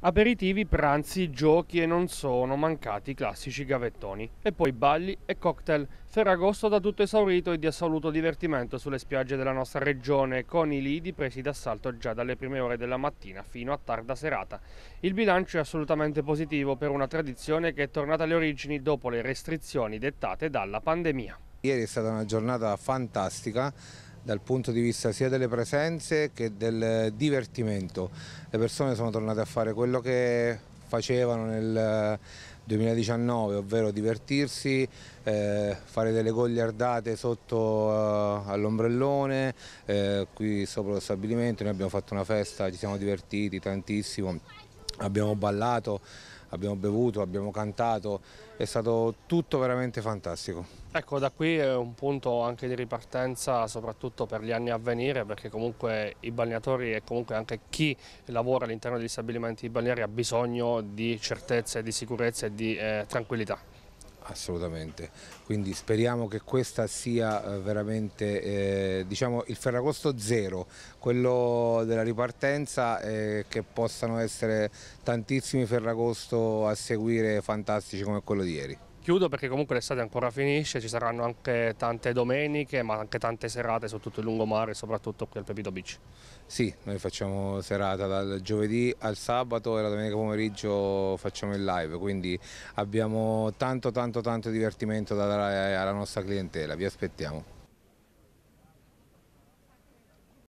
Aperitivi, pranzi, giochi e non sono mancati i classici gavettoni. E poi balli e cocktail. Ferragosto da tutto esaurito e di assoluto divertimento sulle spiagge della nostra regione, con i lidi presi d'assalto già dalle prime ore della mattina fino a tarda serata. Il bilancio è assolutamente positivo per una tradizione che è tornata alle origini dopo le restrizioni dettate dalla pandemia. Ieri è stata una giornata fantastica dal punto di vista sia delle presenze che del divertimento. Le persone sono tornate a fare quello che facevano nel 2019, ovvero divertirsi, eh, fare delle gogliardate sotto eh, all'ombrellone, eh, qui sopra lo stabilimento, noi abbiamo fatto una festa, ci siamo divertiti tantissimo, abbiamo ballato, abbiamo bevuto, abbiamo cantato, è stato tutto veramente fantastico. Ecco, da qui è un punto anche di ripartenza soprattutto per gli anni a venire perché comunque i balneatori e comunque anche chi lavora all'interno degli stabilimenti balneari ha bisogno di certezze, di sicurezza e di eh, tranquillità assolutamente. Quindi speriamo che questa sia eh, veramente eh, diciamo, il ferragosto zero, quello della ripartenza e eh, che possano essere tantissimi ferragosto a seguire fantastici come quello di ieri chiudo perché comunque l'estate ancora finisce, ci saranno anche tante domeniche ma anche tante serate su tutto il lungomare soprattutto qui al Pepito Beach. Sì, noi facciamo serata dal giovedì al sabato e la domenica pomeriggio facciamo il live, quindi abbiamo tanto tanto tanto divertimento da dare alla nostra clientela, vi aspettiamo.